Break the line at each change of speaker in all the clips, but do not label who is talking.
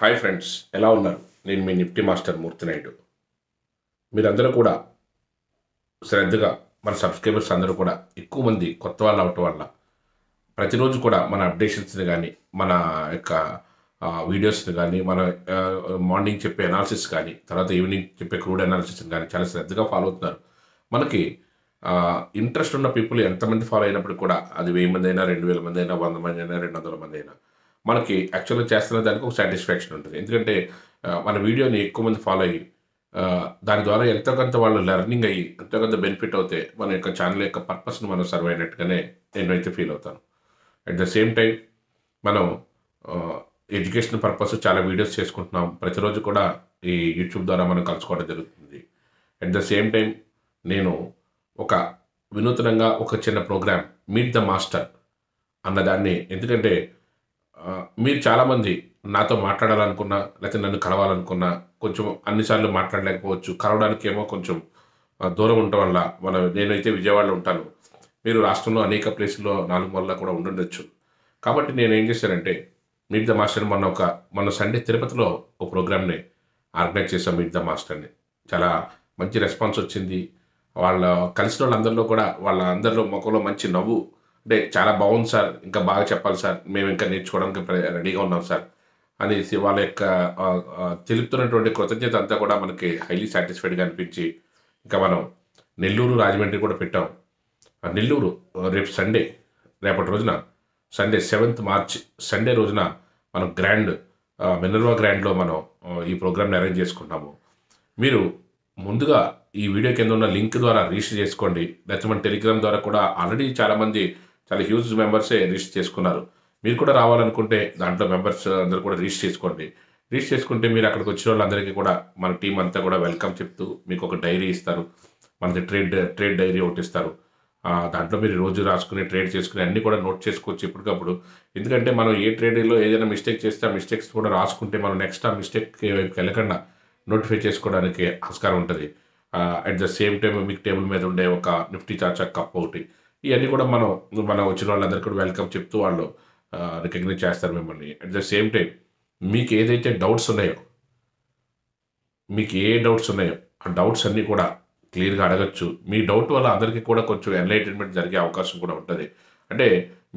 hi friends ఎలా ఉన్నారు నేను మీ నిఫ్టీ మాస్టర్ మూర్తి నాయుడు మీరందరూ కూడా శ్రద్ధగా మన సబ్స్క్రైబర్స్ అందరూ కూడా ఎక్కువ మంది కొత్త వాళ్ళు అవటం వల్ల ప్రతిరోజు కూడా మన అప్డేషన్స్ని కానీ మన యొక్క వీడియోస్ని కానీ మన మార్నింగ్ చెప్పే అనాలిసిస్ కానీ తర్వాత ఈవినింగ్ చెప్పే క్రూడ్ అనాలిసిస్ కానీ చాలా శ్రద్ధగా ఫాలో అవుతున్నారు మనకి ఇంట్రెస్ట్ ఉన్న పీపుల్ ఎంతమంది ఫాలో అయినప్పుడు కూడా అది వెయ్యి మంది అయినా రెండు వేల మంది అయినా వంద మంది అయినా రెండు వందల మంది అయినా మనకి యాక్చువల్గా చేస్తున్న దానికి ఒక సాటిస్ఫాక్షన్ ఉంటుంది ఎందుకంటే మన వీడియోని ఎక్కువ మంది ఫాలో అయ్యి దాని ద్వారా ఎంతో కొంత వాళ్ళు లెర్నింగ్ అయ్యి ఎంతో కొంత బెనిఫిట్ అవుతే మన యొక్క ఛానల్ యొక్క పర్పస్ని మనం సర్వ్ అయినట్టుగానే నేనైతే ఫీల్ అవుతాను అట్ ద సేమ్ టైం మనం ఎడ్యుకేషన్ పర్పస్ చాలా వీడియోస్ చేసుకుంటున్నాం ప్రతిరోజు కూడా ఈ యూట్యూబ్ ద్వారా మనం కలుసుకోవడం జరుగుతుంది అట్ ద సేమ్ టైం నేను ఒక వినూతనంగా ఒక చిన్న ప్రోగ్రామ్ మీట్ ద మాస్టర్ అన్నదాన్ని ఎందుకంటే మీరు చాలామంది నాతో మాట్లాడాలనుకున్నా లేకపోతే నన్ను కలవాలనుకున్నా కొంచెం అన్నిసార్లు మాట్లాడలేకపోవచ్చు కలవడానికి ఏమో కొంచెం దూరం ఉండటం వల్ల మన నేనైతే విజయవాడలో ఉంటాను మీరు రాష్ట్రంలో అనేక ప్లేసుల్లో నాలుగు వల్ల కూడా ఉండుండొచ్చు కాబట్టి నేను ఏం చేశానంటే మీట్ ద మాస్టర్ మొన్న ఒక మొన్న సండే తిరుపతిలో ఒక ప్రోగ్రామ్ని ఆర్గనైజ్ చేశాం మీట్ ద మాస్టర్ని చాలా మంచి రెస్పాన్స్ వచ్చింది వాళ్ళ కలిసిన వాళ్ళందరిలో కూడా వాళ్ళ అందరిలో ముఖంలో మంచి నవ్వు అంటే చాలా బాగుంది సార్ ఇంకా బాగా చెప్పాలి సార్ మేము ఇంకా నేర్చుకోవడానికి రెడీగా ఉన్నాం సార్ అనేసి వాళ్ళ యొక్క తెలుపుతున్నటువంటి కృతజ్ఞత అంతా కూడా మనకి హైలీ సాటిస్ఫైడ్గా అనిపించి ఇంకా మనం నెల్లూరు రాజమండ్రి కూడా పెట్టాం నెల్లూరు రేపు సండే రేపటి రోజున సండే సెవెంత్ మార్చ్ సండే రోజున మనం గ్రాండ్ మినర్వా గ్రాండ్లో మనం ఈ ప్రోగ్రామ్ని అరేంజ్ చేసుకుంటాము మీరు ముందుగా ఈ వీడియో కింద ఉన్న లింక్ ద్వారా రీచ్ చేసుకోండి లేకపోతే మన టెలిగ్రామ్ ద్వారా కూడా ఆల్రెడీ చాలామంది చాలా హ్యూజ్ మెంబర్సే రిజిస్టర్ చేసుకున్నారు మీరు కూడా రావాలనుకుంటే దాంట్లో మెంబర్స్ అందరూ కూడా రిజిస్టర్ చేసుకోండి రిజిస్టర్ చేసుకుంటే మీరు అక్కడికి వచ్చిన వాళ్ళందరికీ కూడా మన టీం అంతా కూడా వెల్కమ్ చెప్తూ మీకు ఒక డైరీ ఇస్తారు మనకి ట్రేడ్ ట్రేడ్ డైరీ ఒకటి ఇస్తారు దాంట్లో మీరు రోజు రాసుకుని ట్రేడ్ చేసుకుని అన్నీ కూడా నోట్ చేసుకోవచ్చు ఇప్పటికప్పుడు ఎందుకంటే మనం ఏ ట్రేడింగ్లో ఏదైనా మిస్టేక్ చేస్తే ఆ మిస్టేక్స్ కూడా రాసుకుంటే మనం నెక్స్ట్ ఆ మిస్టేక్ వెళ్ళకుండా నోటిఫై చేసుకోవడానికి ఆస్కారం ఉంటుంది అట్ ద సేమ్ టైం మీకు టేబుల్ మీద ఉండే ఒక నిఫ్టీ చార్చ్ కప్ ఒకటి ఇవన్నీ కూడా మనం మనం వచ్చిన వాళ్ళందరికీ కూడా వెల్కమ్ చెప్తూ వాళ్ళు రికగ్నైజ్ చేస్తారు మిమ్మల్ని అట్ ద సేమ్ టైం మీకు ఏదైతే డౌట్స్ ఉన్నాయో మీకు ఏ డౌట్స్ ఉన్నాయో ఆ డౌట్స్ అన్నీ కూడా క్లియర్గా అడగచ్చు మీ డౌట్ వల్ల అందరికీ కూడా కొంచెం ఎన్లైటన్మెంట్ జరిగే అవకాశం కూడా ఉంటుంది అంటే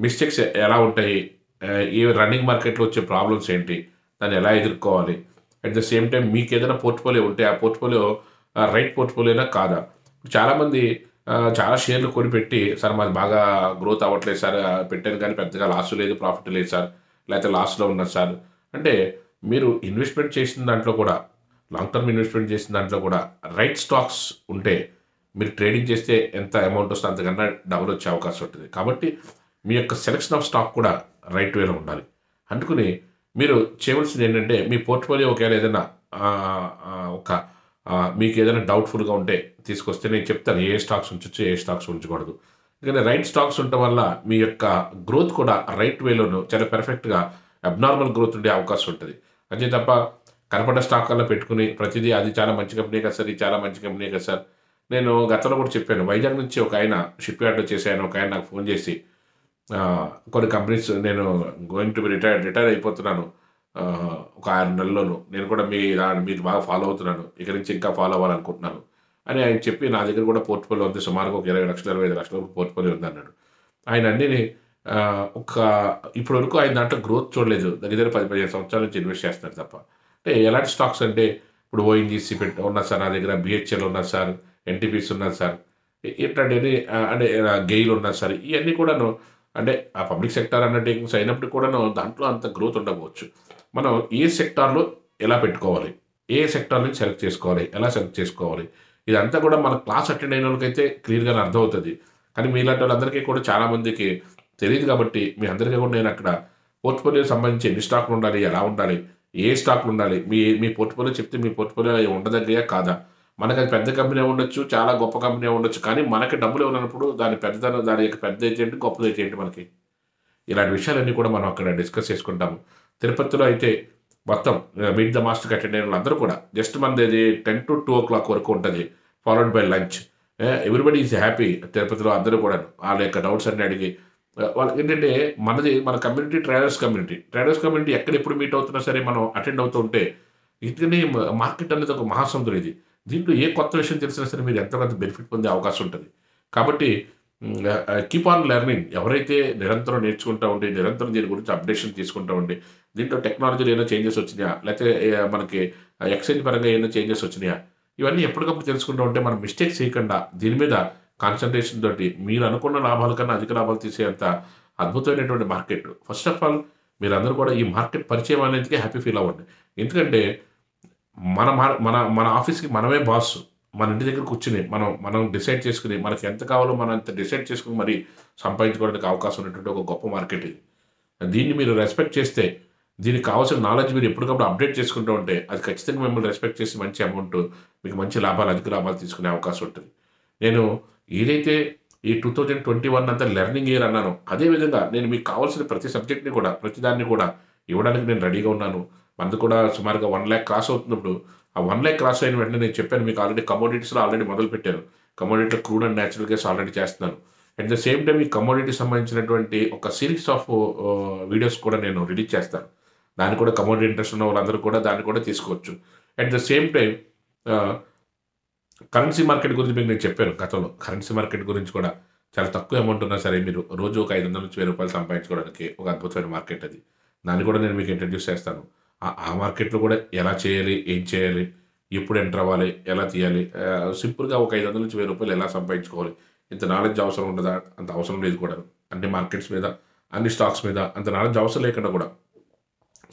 మిస్టేక్స్ ఎలా ఉంటాయి ఏ రన్నింగ్ మార్కెట్లో వచ్చే ప్రాబ్లమ్స్ ఏంటి దాన్ని ఎలా ఎదుర్కోవాలి అట్ ద సేమ్ టైం మీకు ఏదైనా పోర్ట్ఫోలియో ఉంటే ఆ పోర్ట్ఫోలియో రైట్ పోర్ట్ఫోలియోనా కాదా చాలామంది చాలా షేర్లు కొనిపెట్టి సార్ మాది బాగా గ్రోత్ అవ్వట్లేదు సార్ పెట్టాను కానీ పెద్దగా లాస్ లేదు ప్రాఫిట్ లేదు సార్ లేకపోతే లాస్లో ఉన్నారు సార్ అంటే మీరు ఇన్వెస్ట్మెంట్ చేసిన దాంట్లో కూడా లాంగ్ టర్మ్ ఇన్వెస్ట్మెంట్ చేసిన దాంట్లో కూడా రైట్ స్టాక్స్ ఉంటే మీరు ట్రేడింగ్ చేస్తే ఎంత అమౌంట్ వస్తే అంతకన్నా డబుల్ వచ్చే అవకాశం ఉంటుంది కాబట్టి మీ యొక్క సెలెక్షన్ ఆఫ్ స్టాక్ కూడా రైట్ వేలో ఉండాలి అందుకని మీరు చేయవలసింది ఏంటంటే మీ పోర్ట్ఫోలియో ఒకవేళ ఏదైనా ఒక మీకు ఏదైనా డౌట్ఫుల్గా ఉంటే తీసుకొస్తే నేను చెప్తాను ఏ స్టాక్స్ ఉంచవచ్చు ఏ స్టాక్స్ ఉంచకూడదు ఎందుకంటే రైట్ స్టాక్స్ ఉండటం వల్ల మీ యొక్క గ్రోత్ కూడా రైట్ వేలోనూ చాలా పెర్ఫెక్ట్గా అబ్నార్మల్ గ్రోత్ ఉండే అవకాశం ఉంటుంది అంతే తప్ప కనపడ్డ స్టాక్ పెట్టుకుని ప్రతిదీ అది చాలా మంచి కంపెనీ కదా సార్ ఇది చాలా మంచి కంపెనీ కదా సార్ నేను గతంలో కూడా చెప్పాను వైజాగ్ నుంచి ఒక ఆయన షిప్ యార్డ్లో చేశాను ఒక ఆయన నాకు ఫోన్ చేసి కొన్ని కంపెనీస్ నేను going to be retire retire అయిపోతున్నాను ఒక ఆరు నెలల్లోనూ నేను కూడా మీ మీరు బాగా ఫాలో అవుతున్నాను ఇక్కడి నుంచి ఇంకా ఫాలో అవ్వాలనుకుంటున్నాను అని ఆయన చెప్పి నా దగ్గర కూడా పోర్ట్ఫోలియో ఉంది సుమారుగా ఒక ఇరవై లక్షలు ఇరవై ఐదు లక్షల పోర్ట్ఫోలియో ఉంది అన్నాడు ఆయన అన్ని ఒక ఇప్పటి వరకు ఆయన దాంట్లో గ్రోత్ చూడలేదు దగ్గర దగ్గర పది పదిహేను సంవత్సరాల నుంచి ఇన్వెస్ట్ చేస్తారు తప్ప అంటే ఎలాంటి స్టాక్స్ అంటే ఇప్పుడు ఓఎన్జీసీ పెట్టి ఉన్నారు సార్ నా దగ్గర బిహెచ్ఎల్ ఉన్నారు సార్ ఎన్టీపీస్ ఉన్నారు సార్ ఏంటంటే అంటే గెయిల్ ఉన్నారు సార్ ఇవన్నీ కూడాను అంటే ఆ పబ్లిక్ సెక్టార్ అండర్టేకింగ్స్ అయినప్పుడు కూడాను దాంట్లో అంత గ్రోత్ ఉండకపోవచ్చు మనం ఏ సెక్టార్లో ఎలా పెట్టుకోవాలి ఏ సెక్టార్ నుంచి సెలెక్ట్ చేసుకోవాలి ఎలా సెలెక్ట్ చేసుకోవాలి ఇదంతా కూడా మన క్లాస్ అటెండ్ అయిన వాళ్ళకైతే క్లియర్గా అర్థమవుతుంది కానీ మీలాంటి వాళ్ళందరికీ కూడా చాలామందికి తెలియదు కాబట్టి మీ అందరికీ కూడా నేను అక్కడ పోర్ట్ఫోలియోకి సంబంధించి ఎన్ని స్టాక్లు ఉండాలి ఎలా ఉండాలి ఏ స్టాక్లు ఉండాలి మీ మీ పోర్ట్ఫోలియో చెప్తే మీ పోర్ట్ఫోలియో ఉండదగ్గయా కాదా మనకు అది పెద్ద కంపెనీ ఉండొచ్చు చాలా గొప్ప కంపెనీ ఉండొచ్చు కానీ మనకి డబ్బులు ఏమన్నప్పుడు దాని పెద్దదన దాని యొక్క పెద్ద ఏంటి గొప్పది ఏంటి మనకి ఇలాంటి విషయాలన్నీ కూడా మనం అక్కడ డిస్కస్ చేసుకుంటాము తిరుపతిలో అయితే మొత్తం మీట్ ద మాస్టర్కి అటెండ్ అయిన కూడా జస్ట్ మనది ten to two o'clock వరకు ఉంటుంది followed by lunch everybody is happy తిరుపతిలో అందరూ కూడా వాళ్ళ యొక్క డౌట్స్ అన్ని అడిగి వాళ్ళకి ఏంటంటే మనది మన community traders community traders community ఎక్కడ ఎప్పుడు మీట్ అవుతున్నా సరే మనం అటెండ్ అవుతూ ఉంటే ఎందుకని మార్కెట్ అనేది ఒక మహాసముద్రం ఇది దీంట్లో ఏ కొత్త విషయం తెలిసినా సరే మీరు ఎంతోకొంత బెనిఫిట్ పొందే అవకాశం ఉంటుంది కాబట్టి కీప్ ఆన్ లెర్నింగ్ ఎవరైతే నిరంతరం నేర్చుకుంటూ ఉండి నిరంతరం దీని గురించి అప్డేషన్ తీసుకుంటూ ఉండే దీంట్లో టెక్నాలజీలో ఏమైనా చేంజెస్ వచ్చినాయా లేకపోతే మనకి ఎక్స్చేంజ్ పరంగా ఏమైనా చేంజెస్ వచ్చినాయా ఇవన్నీ ఎప్పటికప్పుడు తెలుసుకుంటూ ఉంటే మనం మిస్టేక్స్ చేయకుండా దీని మీద కాన్సన్ట్రేషన్ తోటి మీరు అనుకున్న లాభాల కన్నా అధిక లాభాలు తీసేంత అద్భుతమైనటువంటి మార్కెట్ ఫస్ట్ ఆఫ్ ఆల్ మీరందరూ కూడా ఈ మార్కెట్ పరిచయం అనేది హ్యాపీ ఫీల్ అవ్వండి ఎందుకంటే మన మన మన ఆఫీస్కి మనమే బాస్ మన ఇంటి దగ్గర కూర్చుని మనం మనం డిసైడ్ చేసుకుని మనకి ఎంత కావాలో మనం అంత డిసైడ్ చేసుకుని మరి సంపాదించుకోవడానికి అవకాశం ఉన్నటువంటి ఒక గొప్ప మార్కెట్ ఇది దీన్ని మీరు రెస్పెక్ట్ చేస్తే దీనికి కావాల్సిన నాలెడ్జ్ మీరు ఎప్పటికప్పుడు అప్డేట్ చేసుకుంటూ ఉంటే అది ఖచ్చితంగా మిమ్మల్ని రెస్పెక్ట్ చేసి మంచి అమౌంట్ మీకు మంచి లాభాలు అధిక లాభాలు తీసుకునే అవకాశం ఉంటుంది నేను ఏదైతే ఈ టూ థౌజండ్ ట్వంటీ వన్ అంతా లెర్నింగ్ ఇయర్ అన్నాను అదేవిధంగా నేను మీకు కావాల్సిన ప్రతి సబ్జెక్ట్ని కూడా ప్రతిదాన్ని కూడా ఇవ్వడానికి నేను రెడీగా ఉన్నాను మనది కూడా సుమారుగా వన్ ల్యాక్ క్రాస్ అవుతున్నప్పుడు ఆ వన్ లైక్ క్రాస్ అయిన వెంటనే నేను చెప్పాను మీకు ఆల్రెడీ కమోడిటీస్లో ఆల్రెడీ మొదలు పెట్టాను కమోడిటీలో crude and natural gas already చేస్తున్నాను అట్ ద సేమ్ టైం ఈ కమోడిటీ సంబంధించినటువంటి ఒక సిరీస్ ఆఫ్ వీడియోస్ కూడా నేను రిలీజ్ చేస్తాను దాన్ని కూడా కమోడిటీ ఇంట్రెస్ట్ ఉన్న వాళ్ళందరూ కూడా దాన్ని కూడా తీసుకోవచ్చు at the same time currency market గురించి మీకు నేను చెప్పాను గతంలో కరెన్సీ మార్కెట్ గురించి కూడా చాలా తక్కువ అమౌంట్ ఉన్నా సరే మీరు రోజు ఒక ఐదు వందల నుంచి వెయ్యి రూపాయలు సంపాదించుకోవడానికి ఒక అద్భుతమైన మార్కెట్ అది దాన్ని కూడా నేను మీకు ఇంట్రడ్యూస్ చేస్తాను ఆ మార్కెట్లో కూడా ఎలా చేయాలి ఏం చేయాలి ఎప్పుడు ఎంటర్ అవ్వాలి ఎలా తీయాలి సింపుల్గా ఒక ఐదు వందల నుంచి వెయ్యి రూపాయలు ఎలా సంపాదించుకోవాలి ఇంత నాలెడ్జ్ అవసరం ఉండదా అంత అవసరం లేదు కూడా అన్ని మార్కెట్స్ మీద అన్ని స్టాక్స్ మీద అంత నాలెడ్జ్ అవసరం లేకుండా కూడా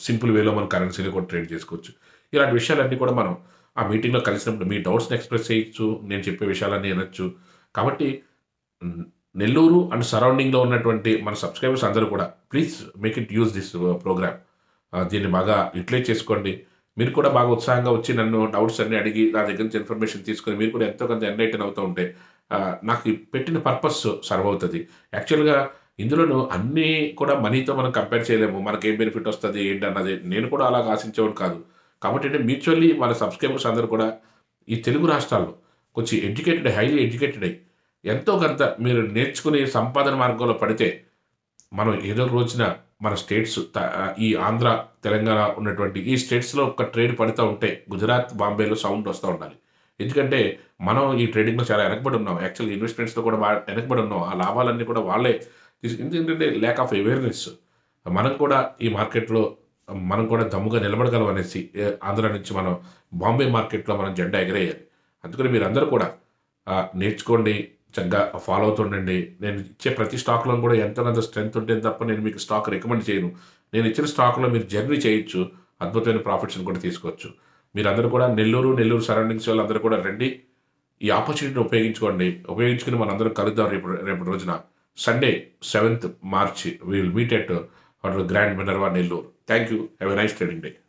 సింపుల్ వేలో మనం కరెన్సీని కూడా ట్రేడ్ చేసుకోవచ్చు ఇలాంటి విషయాలన్నీ కూడా మనం ఆ మీటింగ్లో కలిసినప్పుడు మీ డౌట్స్ని ఎక్స్ప్రెస్ చేయొచ్చు నేను చెప్పే విషయాలన్నీ వినొచ్చు కాబట్టి నెల్లూరు అండ్ సరౌండింగ్లో ఉన్నటువంటి మన సబ్స్క్రైబర్స్ అందరూ కూడా please make it use this program దీన్ని బాగా యూటిలైజ్ చేసుకోండి మీరు కూడా బాగా ఉత్సాహంగా వచ్చి నన్ను డౌట్స్ అన్ని అడిగి నా దగ్గర నుంచి ఇన్ఫర్మేషన్ తీసుకుని మీరు కూడా ఎంతో కొంత ఎన్లైటన్ అవుతూ ఉంటే నాకు పెట్టిన పర్పస్ సర్వ్ అవుతుంది యాక్చువల్గా ఇందులోనూ అన్నీ కూడా మనీతో మనం కంపేర్ చేయలేము మనకి ఏం బెనిఫిట్ వస్తుంది ఏంటి అన్నది నేను కూడా అలాగ ఆశించేవాడు కాదు కాబట్టి అంటే మ్యూచువల్లీ మన సబ్స్క్రైబర్స్ అందరూ కూడా ఈ తెలుగు రాష్ట్రాల్లో కొంచెం ఎడ్యుకేటెడ్ హైలీ ఎడ్యుకేటెడ్ అయ్యి ఎంతో కొంత మీరు నేర్చుకుని సంపాదన మార్గంలో పడితే మనం ఏదో రోజున మన స్టేట్స్ ఈ ఆంధ్ర తెలంగాణ ఉన్నటువంటి ఈ స్టేట్స్లో ఒక ట్రేడ్ పడుతూ ఉంటే గుజరాత్ బాంబేలో సౌండ్ వస్తూ ఉండాలి ఎందుకంటే మనం ఈ ట్రేడింగ్లో చాలా వెనకబడి ఉన్నాం యాక్చువల్ ఇన్వెస్ట్మెంట్స్తో కూడా వెనకబడి ఉన్నాం ఆ లాభాలన్నీ కూడా వాళ్ళే ఎందుకంటే ల్యాక్ ఆఫ్ అవేర్నెస్ మనం కూడా ఈ మార్కెట్లో మనం కూడా దమ్ముగా నిలబడగలం అనేసి ఆంధ్ర నుంచి మనం బాంబే మార్కెట్లో మనం జెండా ఎగరేయాలి అందుకని మీరందరూ కూడా నేర్చుకోండి చక్కగా ఫాలో అవుతుండండి నేను ఇచ్చే ప్రతి స్టాక్లో కూడా ఎంతనంత స్ట్రెంగ్త్ ఉంటే తప్ప నేను మీకు స్టాక్ రికమెండ్ చేయను నేను ఇచ్చిన స్టాక్లో మీరు జర్నీ చేయొచ్చు అద్భుతమైన ప్రాఫిట్స్ని కూడా తీసుకోవచ్చు మీరందరూ కూడా నెల్లూరు నెల్లూరు సరౌండింగ్స్ వాళ్ళందరూ కూడా రండి ఈ ఆపర్చునిటీని ఉపయోగించుకోండి ఉపయోగించుకుని మనందరూ కలుద్దాం రేపు రేపటి రోజున Sunday seventh March we will meet at Grand Minerva Nellore thank you have a nice trading day